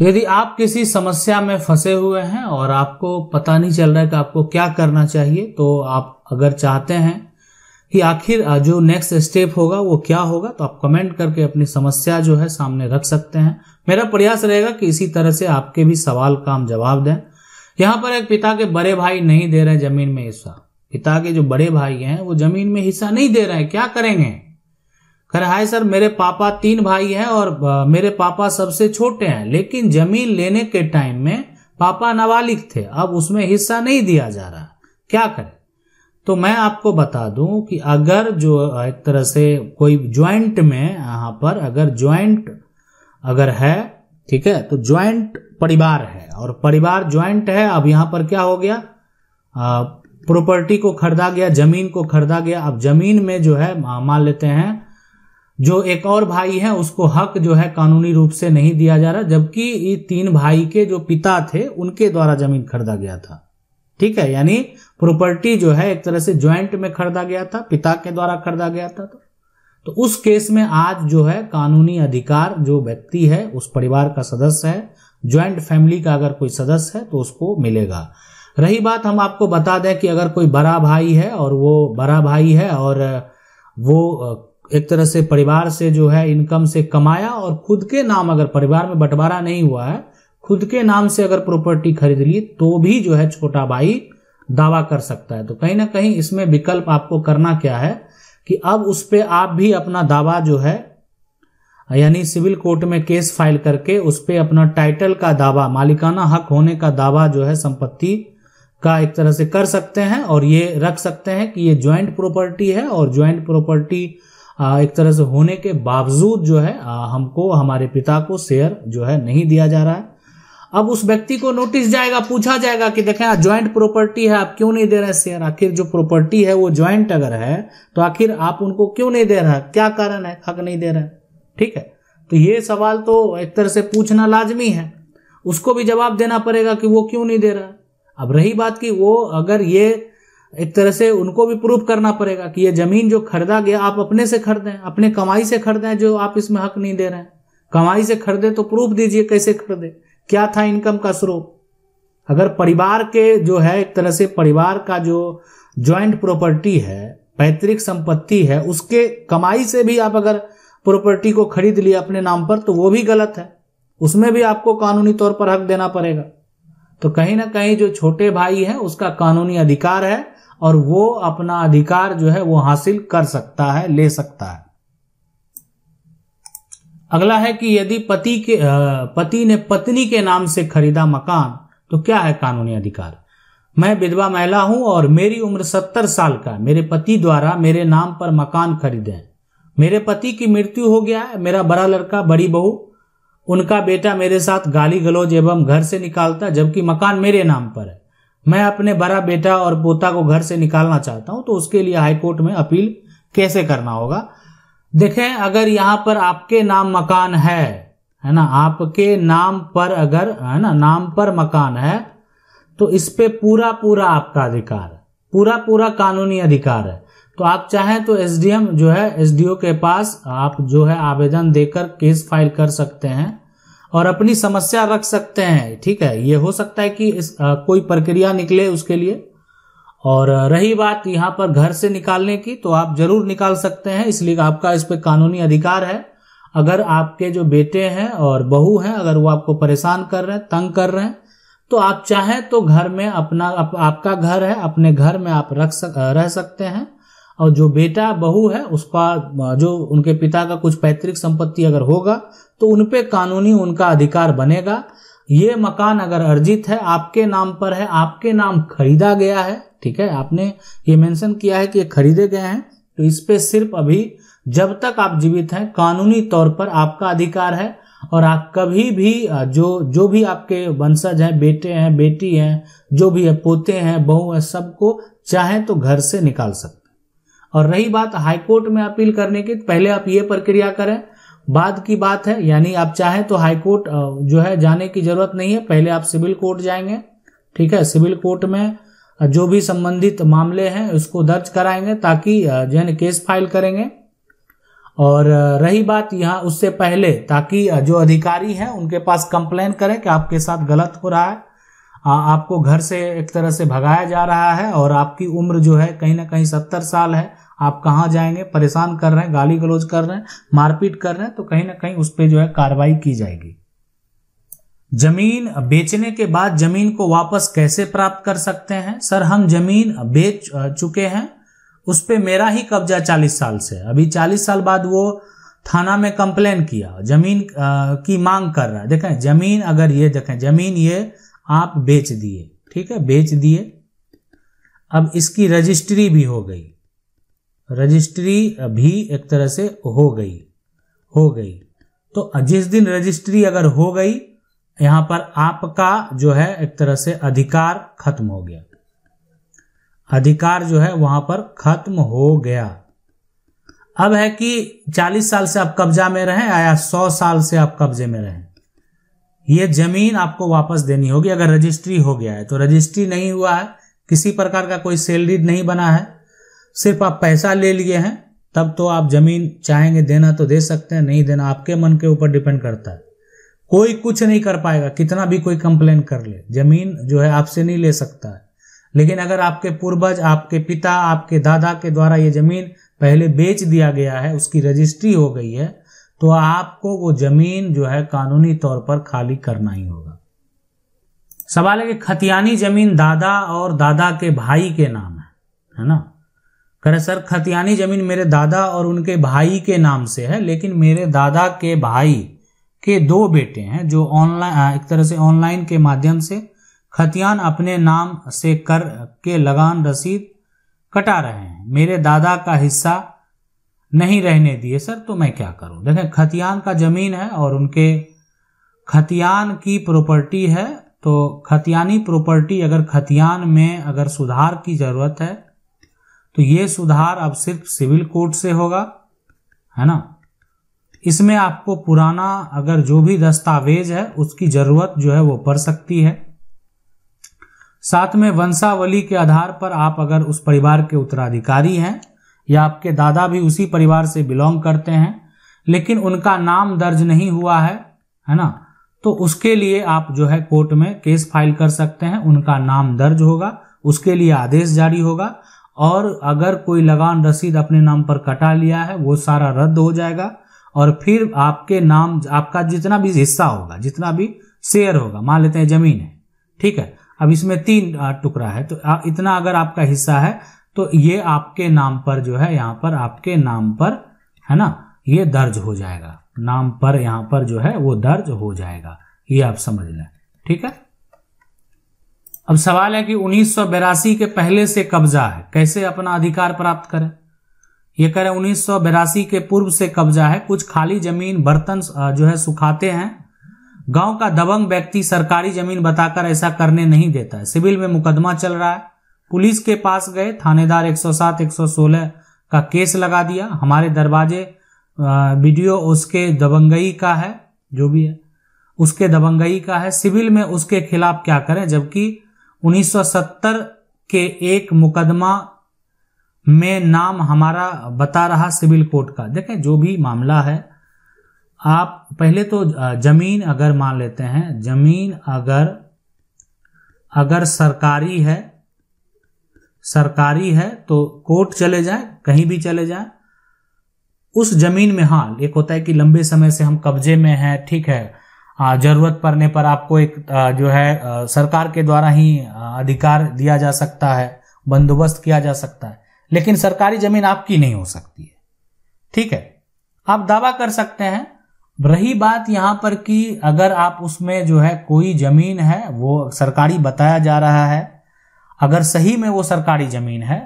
यदि आप किसी समस्या में फंसे हुए हैं और आपको पता नहीं चल रहा है कि आपको क्या करना चाहिए तो आप अगर चाहते हैं कि आखिर जो नेक्स्ट स्टेप होगा वो क्या होगा तो आप कमेंट करके अपनी समस्या जो है सामने रख सकते हैं मेरा प्रयास रहेगा कि इसी तरह से आपके भी सवाल का हम जवाब दें यहाँ पर एक पिता के बड़े भाई नहीं दे रहे जमीन में हिस्सा पिता के जो बड़े भाई हैं वो जमीन में हिस्सा नहीं दे रहे हैं क्या करेंगे रहे हाय सर मेरे पापा तीन भाई हैं और मेरे पापा सबसे छोटे हैं लेकिन जमीन लेने के टाइम में पापा नाबालिग थे अब उसमें हिस्सा नहीं दिया जा रहा क्या करें तो मैं आपको बता दूं कि अगर जो एक तरह से कोई ज्वाइंट में यहाँ पर अगर ज्वाइंट अगर है ठीक है तो ज्वाइंट परिवार है और परिवार ज्वाइंट है अब यहां पर क्या हो गया प्रॉपर्टी को खरीदा गया जमीन को खरीदा गया अब जमीन में जो है मान लेते हैं जो एक और भाई है उसको हक जो है कानूनी रूप से नहीं दिया जा रहा जबकि ये तीन भाई के जो पिता थे उनके द्वारा जमीन खरीदा गया था ठीक है यानी प्रॉपर्टी जो है एक तरह से ज्वाइंट में खरीदा गया था पिता के द्वारा खरीदा गया था तो तो उस केस में आज जो है कानूनी अधिकार जो व्यक्ति है उस परिवार का सदस्य है ज्वाइंट फैमिली का अगर कोई सदस्य है तो उसको मिलेगा रही बात हम आपको बता दें कि अगर कोई बड़ा भाई है और वो बड़ा भाई है और वो एक तरह से परिवार से जो है इनकम से कमाया और खुद के नाम अगर परिवार में बंटवारा नहीं हुआ है खुद के नाम से अगर प्रॉपर्टी खरीद ली तो भी जो है छोटा भाई दावा कर सकता है तो कहीं ना कहीं इसमें विकल्प आपको करना क्या है कि अब उस पर आप भी अपना दावा जो है यानी सिविल कोर्ट में केस फाइल करके उस पर अपना टाइटल का दावा मालिकाना हक होने का दावा जो है संपत्ति का एक तरह से कर सकते हैं और ये रख सकते हैं कि ये ज्वाइंट प्रॉपर्टी है और ज्वाइंट प्रॉपर्टी एक तरह से होने के बावजूद जो है हमको हमारे पिता को शेयर जो है नहीं दिया जा रहा है अब उस व्यक्ति को नोटिस जाएगा पूछा जाएगा कि देखें ज्वाइंट प्रॉपर्टी है आप क्यों नहीं दे रहे शेयर आखिर जो प्रॉपर्टी है वो ज्वाइंट अगर है तो आखिर आप उनको क्यों नहीं दे रहा क्या कारण है हक नहीं दे रहे ठीक है तो ये सवाल तो एक तरह से पूछना लाजमी है उसको भी जवाब देना पड़ेगा कि वो क्यों नहीं दे रहा अब रही बात की वो अगर ये एक तरह से उनको भी प्रूफ करना पड़ेगा कि ये जमीन जो खरीदा गया आप अपने से खरीदें अपने कमाई से खरीदें जो आप इसमें हक नहीं दे रहे हैं कमाई से खरीदे तो प्रूफ दीजिए कैसे खरीदे क्या था इनकम का स्रोत अगर परिवार के जो है एक तरह से परिवार का जो ज्वाइंट प्रॉपर्टी है पैतृक संपत्ति है उसके कमाई से भी आप अगर प्रॉपर्टी को खरीद लिया अपने नाम पर तो वो भी गलत है उसमें भी आपको कानूनी तौर पर हक देना पड़ेगा तो कहीं ना कहीं जो छोटे भाई है उसका कानूनी अधिकार है और वो अपना अधिकार जो है वो हासिल कर सकता है ले सकता है अगला है कि यदि पति के पति ने पत्नी के नाम से खरीदा मकान तो क्या है कानूनी अधिकार मैं विधवा महिला हूं और मेरी उम्र सत्तर साल का मेरे पति द्वारा मेरे नाम पर मकान खरीदे मेरे पति की मृत्यु हो गया है मेरा बड़ा लड़का बड़ी बहू उनका बेटा मेरे साथ गाली गलौज एवं घर से निकालता जबकि मकान मेरे नाम पर है मैं अपने बड़ा बेटा और पोता को घर से निकालना चाहता हूं तो उसके लिए हाईकोर्ट में अपील कैसे करना होगा देखें अगर यहां पर आपके नाम मकान है है ना आपके नाम पर अगर है ना नाम पर मकान है तो इस पे पूरा पूरा आपका अधिकार पूरा पूरा कानूनी अधिकार है तो आप चाहें तो एसडीएम जो है एसडीओ के पास आप जो है आवेदन देकर केस फाइल कर सकते हैं और अपनी समस्या रख सकते हैं ठीक है ये हो सकता है कि इस आ, कोई प्रक्रिया निकले उसके लिए और रही बात यहाँ पर घर से निकालने की तो आप जरूर निकाल सकते हैं इसलिए आपका इस पर कानूनी अधिकार है अगर आपके जो बेटे हैं और बहू हैं अगर वो आपको परेशान कर रहे हैं तंग कर रहे हैं तो आप चाहें तो घर में अपना आप, आपका घर है अपने घर में आप रख सक, रह सकते हैं और जो बेटा बहू है उसका जो उनके पिता का कुछ पैतृक संपत्ति अगर होगा तो उनपे कानूनी उनका अधिकार बनेगा ये मकान अगर अर्जित है आपके नाम पर है आपके नाम खरीदा गया है ठीक है आपने ये मेंशन किया है कि ये खरीदे गए हैं तो इस पे सिर्फ अभी जब तक आप जीवित हैं कानूनी तौर पर आपका अधिकार है और आप कभी भी जो जो भी आपके वंशज हैं बेटे हैं बेटी हैं जो भी है पोते हैं बहू हैं सबको चाहे तो घर से निकाल सकते और रही बात हाईकोर्ट में अपील करने की पहले आप ये प्रक्रिया करें बाद की बात है यानी आप चाहें तो हाईकोर्ट जो है जाने की जरूरत नहीं है पहले आप सिविल कोर्ट जाएंगे ठीक है सिविल कोर्ट में जो भी संबंधित मामले हैं उसको दर्ज कराएंगे ताकि जो है केस फाइल करेंगे और रही बात यहाँ उससे पहले ताकि जो अधिकारी हैं उनके पास कंप्लेन करें कि आपके साथ गलत हो रहा है हाँ, आपको घर से एक तरह से भगाया जा रहा है और आपकी उम्र जो है कहीं ना कहीं सत्तर साल है आप कहाँ जाएंगे परेशान कर रहे हैं गाली गलोज कर रहे हैं मारपीट कर रहे हैं तो कहीं ना कहीं उस पर जो है कार्रवाई की जाएगी जमीन बेचने के बाद जमीन को वापस कैसे प्राप्त कर सकते हैं सर हम जमीन बेच चुके हैं उस पर मेरा ही कब्जा चालीस साल से अभी चालीस साल बाद वो थाना में कंप्लेन किया जमीन की मांग कर रहा है देखें जमीन अगर ये देखें जमीन ये आप बेच दिए ठीक है बेच दिए अब इसकी रजिस्ट्री भी हो गई रजिस्ट्री भी एक तरह से हो गई हो गई तो जिस दिन रजिस्ट्री अगर हो गई यहां पर आपका जो है एक तरह से अधिकार खत्म हो गया अधिकार जो है वहां पर खत्म हो गया अब है कि 40 साल से आप कब्जा में रहें या 100 साल से आप कब्जे में रहें ये जमीन आपको वापस देनी होगी अगर रजिस्ट्री हो गया है तो रजिस्ट्री नहीं हुआ है किसी प्रकार का कोई सेलरी नहीं बना है सिर्फ आप पैसा ले लिए हैं तब तो आप जमीन चाहेंगे देना तो दे सकते हैं नहीं देना आपके मन के ऊपर डिपेंड करता है कोई कुछ नहीं कर पाएगा कितना भी कोई कंप्लेन कर ले जमीन जो है आपसे नहीं ले सकता है लेकिन अगर आपके पूर्वज आपके पिता आपके दादा के द्वारा ये जमीन पहले बेच दिया गया है उसकी रजिस्ट्री हो गई है तो आपको वो जमीन जो है कानूनी तौर पर खाली करना ही होगा सवाल है कि खतियानी जमीन दादा और दादा के भाई के नाम है है ना कह सर खतियानी जमीन मेरे दादा और उनके भाई के नाम से है लेकिन मेरे दादा के भाई के दो बेटे हैं जो ऑनलाइन एक तरह से ऑनलाइन के माध्यम से खतियान अपने नाम से कर के लगान रसीद कटा रहे हैं मेरे दादा का हिस्सा नहीं रहने दिए सर तो मैं क्या करूं देखें खतियान का जमीन है और उनके खतियान की प्रॉपर्टी है तो खतियानी प्रॉपर्टी अगर खतियान में अगर सुधार की जरूरत है तो ये सुधार अब सिर्फ सिविल कोर्ट से होगा है ना इसमें आपको पुराना अगर जो भी दस्तावेज है उसकी जरूरत जो है वो पड़ सकती है साथ में वंशावली के आधार पर आप अगर उस परिवार के उत्तराधिकारी हैं या आपके दादा भी उसी परिवार से बिलोंग करते हैं लेकिन उनका नाम दर्ज नहीं हुआ है है ना तो उसके लिए आप जो है कोर्ट में केस फाइल कर सकते हैं उनका नाम दर्ज होगा उसके लिए आदेश जारी होगा और अगर कोई लगान रसीद अपने नाम पर कटा लिया है वो सारा रद्द हो जाएगा और फिर आपके नाम आपका जितना भी हिस्सा होगा जितना भी शेयर होगा मान लेते हैं जमीन है ठीक है अब इसमें तीन टुकड़ा है तो इतना अगर आपका हिस्सा है तो ये आपके नाम पर जो है यहाँ पर आपके नाम पर है ना ये दर्ज हो जाएगा नाम पर यहाँ पर जो है वो दर्ज हो जाएगा ये आप समझ लें ठीक है अब सवाल है कि उन्नीस के पहले से कब्जा है कैसे अपना अधिकार प्राप्त करें ये करें उन्नीस के पूर्व से कब्जा है कुछ खाली जमीन बर्तन जो है सुखाते हैं गांव का दबंग व्यक्ति सरकारी जमीन बताकर ऐसा करने नहीं देता है सिविल में मुकदमा चल रहा है पुलिस के पास गए थानेदार 107 116 का केस लगा दिया हमारे दरवाजे वीडियो उसके दबंगई का है जो भी है उसके दबंगई का है सिविल में उसके खिलाफ क्या करें जबकि 1970 के एक मुकदमा में नाम हमारा बता रहा सिविल कोर्ट का देखें जो भी मामला है आप पहले तो जमीन अगर मान लेते हैं जमीन अगर अगर सरकारी है सरकारी है तो कोर्ट चले जाए कहीं भी चले जाए उस जमीन में हाँ एक होता है कि लंबे समय से हम कब्जे में हैं ठीक है जरूरत पड़ने पर आपको एक जो है सरकार के द्वारा ही अधिकार दिया जा सकता है बंदोबस्त किया जा सकता है लेकिन सरकारी जमीन आपकी नहीं हो सकती है ठीक है आप दावा कर सकते हैं रही बात यहां पर कि अगर आप उसमें जो है कोई जमीन है वो सरकारी बताया जा रहा है अगर सही में वो सरकारी जमीन है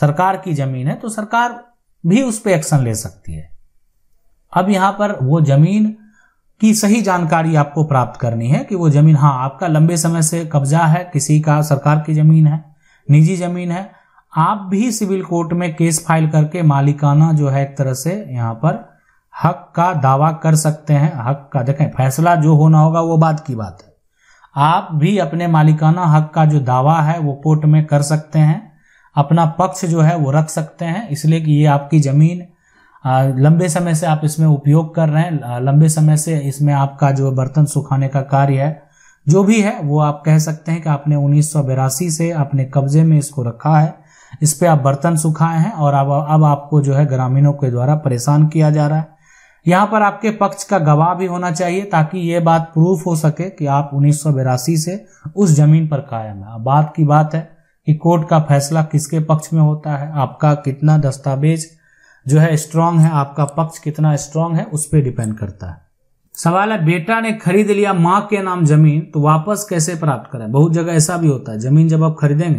सरकार की जमीन है तो सरकार भी उस पर एक्शन ले सकती है अब यहां पर वो जमीन की सही जानकारी आपको प्राप्त करनी है कि वो जमीन हाँ आपका लंबे समय से कब्जा है किसी का सरकार की जमीन है निजी जमीन है आप भी सिविल कोर्ट में केस फाइल करके मालिकाना जो है एक तरह से यहां पर हक का दावा कर सकते हैं हक का देखें फैसला जो होना होगा वो बाद की बात है आप भी अपने मालिकाना हक का जो दावा है वो कोर्ट में कर सकते हैं अपना पक्ष जो है वो रख सकते हैं इसलिए कि ये आपकी ज़मीन लंबे समय से आप इसमें उपयोग कर रहे हैं लंबे समय से इसमें आपका जो बर्तन सुखाने का कार्य है जो भी है वो आप कह सकते हैं कि आपने उन्नीस से अपने कब्जे में इसको रखा है इस पर आप बर्तन सुखाए हैं और अब अब आपको जो है ग्रामीणों के द्वारा परेशान किया जा रहा है यहाँ पर आपके पक्ष का गवाह भी होना चाहिए ताकि ये बात प्रूफ हो सके कि आप उन्नीस से उस जमीन पर कायम है बात की बात है कि कोर्ट का फैसला किसके पक्ष में होता है आपका कितना दस्तावेज जो है स्ट्रांग है आपका पक्ष कितना स्ट्रांग है उस पर डिपेंड करता है सवाल है बेटा ने खरीद लिया माँ के नाम जमीन तो वापस कैसे प्राप्त करें बहुत जगह ऐसा भी होता है जमीन जब आप खरीदेंगे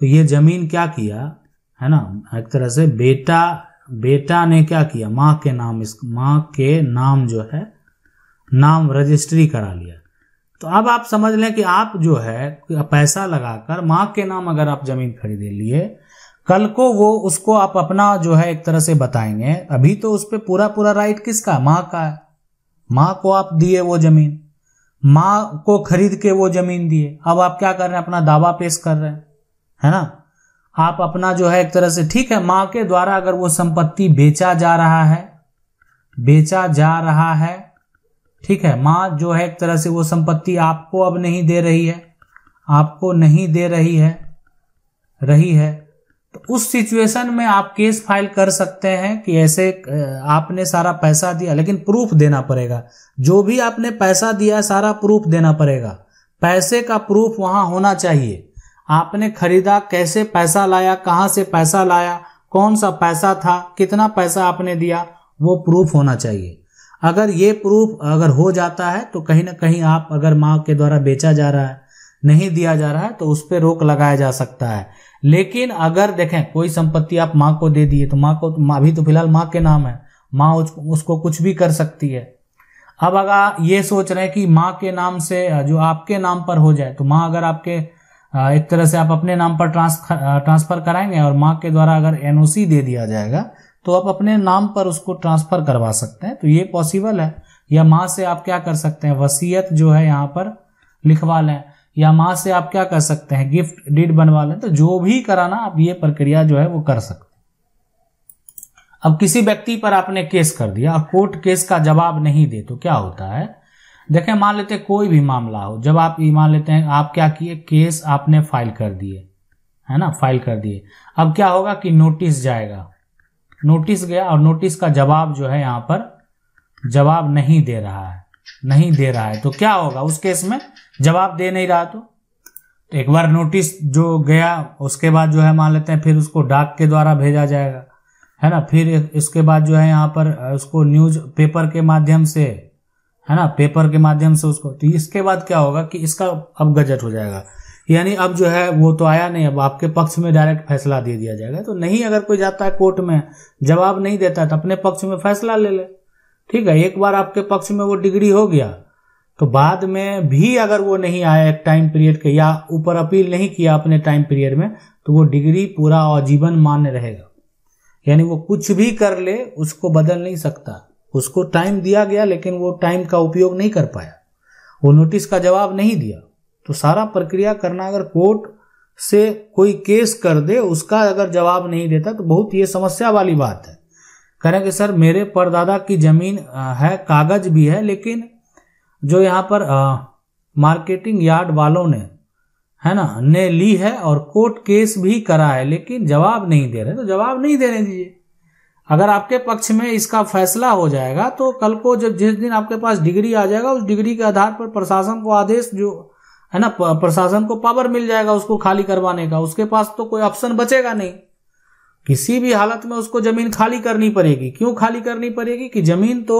तो ये जमीन क्या किया है ना एक तरह से बेटा बेटा ने क्या किया माँ के नाम इस माँ के नाम जो है नाम रजिस्ट्री करा लिया तो अब आप समझ लें कि आप जो है पैसा लगाकर माँ के नाम अगर आप जमीन खरीद लिए कल को वो उसको आप अपना जो है एक तरह से बताएंगे अभी तो उस पर पूरा पूरा राइट किसका माँ का है माँ को आप दिए वो जमीन माँ को खरीद के वो जमीन दिए अब आप क्या कर रहे हैं अपना दावा पेश कर रहे हैं है ना आप अपना जो है एक तरह से ठीक है मां के द्वारा अगर वो संपत्ति बेचा जा रहा है बेचा जा रहा है ठीक है मां जो है एक तरह से वो संपत्ति आपको अब नहीं दे रही है आपको नहीं दे रही है रही है तो उस सिचुएशन में आप केस फाइल कर सकते हैं कि ऐसे आपने सारा पैसा दिया लेकिन प्रूफ देना पड़ेगा जो भी आपने पैसा दिया सारा प्रूफ देना पड़ेगा पैसे का प्रूफ वहां होना चाहिए आपने खरीदा कैसे पैसा लाया कहाँ से पैसा लाया कौन सा पैसा था कितना पैसा आपने दिया वो प्रूफ होना चाहिए अगर ये प्रूफ अगर हो जाता है तो कहीं ना कहीं आप अगर माँ के द्वारा बेचा जा रहा है नहीं दिया जा रहा है तो उस पर रोक लगाया जा सकता है लेकिन अगर देखें कोई संपत्ति आप माँ को दे दिए तो माँ को अभी तो फिलहाल माँ के नाम है माँ उस, उसको कुछ भी कर सकती है अब अगर ये सोच रहे हैं कि माँ के नाम से जो आपके नाम पर हो जाए तो माँ अगर आपके एक तरह से आप अपने नाम पर ट्रांसफर ट्रांसफर कराएंगे और माँ के द्वारा अगर एनओसी दे दिया जाएगा तो आप अपने नाम पर उसको ट्रांसफर करवा सकते हैं तो ये पॉसिबल है या माँ से आप क्या कर सकते हैं वसीयत जो है यहाँ पर लिखवा लें या माँ से आप क्या कर सकते हैं गिफ्ट डीड बनवा लें तो जो भी कराना आप ये प्रक्रिया जो है वो कर सकते अब किसी व्यक्ति पर आपने केस कर दिया और कोर्ट केस का जवाब नहीं दे तो क्या होता है देखें मान लेते हैं कोई भी मामला हो जब आप ये मान लेते हैं आप क्या किए केस आपने फाइल कर दिए है ना फाइल कर दिए अब क्या होगा कि नोटिस जाएगा नोटिस गया और नोटिस का जवाब जो है यहाँ पर जवाब नहीं दे रहा है नहीं दे रहा है तो क्या होगा उस केस में जवाब दे नहीं रहा तो, तो एक बार नोटिस जो गया उसके बाद जो है मान लेते हैं फिर उसको डाक के द्वारा भेजा जाएगा है ना फिर इसके बाद जो है यहाँ पर उसको न्यूज पेपर के माध्यम से है ना पेपर के माध्यम से उसको तो इसके बाद क्या होगा कि इसका अब गजट हो जाएगा यानी अब जो है वो तो आया नहीं अब आपके पक्ष में डायरेक्ट फैसला दे दिया जाएगा तो नहीं अगर कोई जाता है कोर्ट में जवाब नहीं देता है तो अपने पक्ष में फैसला ले ले ठीक है एक बार आपके पक्ष में वो डिग्री हो गया तो बाद में भी अगर वो नहीं आया एक टाइम पीरियड के या ऊपर अपील नहीं किया अपने टाइम पीरियड में तो वो डिग्री पूरा आजीवन मान्य रहेगा यानी वो कुछ भी कर ले उसको बदल नहीं सकता उसको टाइम दिया गया लेकिन वो टाइम का उपयोग नहीं कर पाया वो नोटिस का जवाब नहीं दिया तो सारा प्रक्रिया करना अगर कोर्ट से कोई केस कर दे उसका अगर जवाब नहीं देता तो बहुत ये समस्या वाली बात है करें कि सर मेरे परदादा की जमीन है कागज भी है लेकिन जो यहाँ पर आ, मार्केटिंग यार्ड वालों ने है ना ने ली है और कोर्ट केस भी करा है लेकिन जवाब नहीं दे रहे तो जवाब नहीं देने दीजिए अगर आपके पक्ष में इसका फैसला हो जाएगा तो कल को जब जिस दिन आपके पास डिग्री आ जाएगा उस डिग्री के आधार पर प्रशासन को आदेश जो है ना प्रशासन को पावर मिल जाएगा उसको खाली करवाने का उसके पास तो कोई ऑप्शन बचेगा नहीं किसी भी हालत में उसको जमीन खाली करनी पड़ेगी क्यों खाली करनी पड़ेगी कि जमीन तो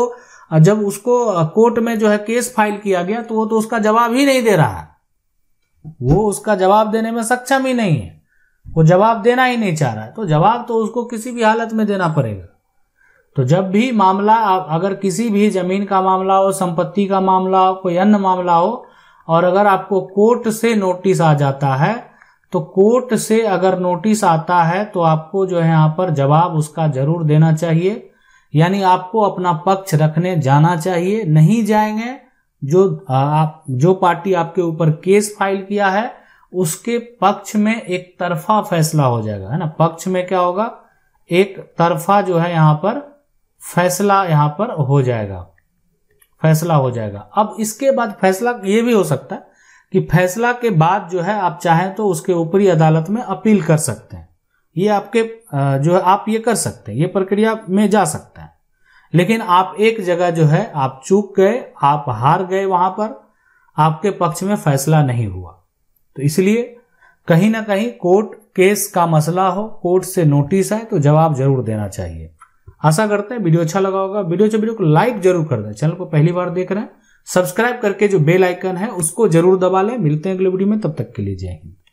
जब उसको कोर्ट में जो है केस फाइल किया गया तो वो तो उसका जवाब ही नहीं दे रहा है वो उसका जवाब देने में सक्षम ही नहीं है वो जवाब देना ही नहीं चाह रहा है तो जवाब तो उसको किसी भी हालत में देना पड़ेगा तो जब भी मामला अगर किसी भी जमीन का मामला हो संपत्ति का मामला हो कोई अन्य मामला हो और अगर आपको कोर्ट से नोटिस आ जाता है तो कोर्ट से अगर नोटिस आता है तो आपको जो है यहाँ पर जवाब उसका जरूर देना चाहिए यानी आपको अपना पक्ष रखने जाना चाहिए नहीं जाएंगे जो आप जो पार्टी आपके ऊपर केस फाइल किया है उसके पक्ष में एक तरफा फैसला हो जाएगा है ना पक्ष में क्या होगा एक तरफा जो है यहां पर फैसला यहां पर हो जाएगा फैसला हो जाएगा अब इसके बाद फैसला ये भी हो सकता है कि फैसला के बाद जो है आप चाहें तो उसके ऊपरी अदालत में अपील कर सकते हैं ये आपके जो है आप ये कर सकते हैं ये प्रक्रिया में जा सकते हैं लेकिन आप एक जगह जो है आप चूक गए आप हार गए वहां पर आपके पक्ष में फैसला नहीं हुआ तो इसलिए कहीं ना कहीं कोर्ट केस का मसला हो कोर्ट से नोटिस आए तो जवाब जरूर देना चाहिए आशा करते हैं वीडियो अच्छा लगा होगा वीडियो से वीडियो को लाइक जरूर कर दें चैनल को पहली बार देख रहे हैं सब्सक्राइब करके जो बेल आइकन है उसको जरूर दबा लें मिलते हैं अगले वीडियो में तब तक के लिए जय हिंद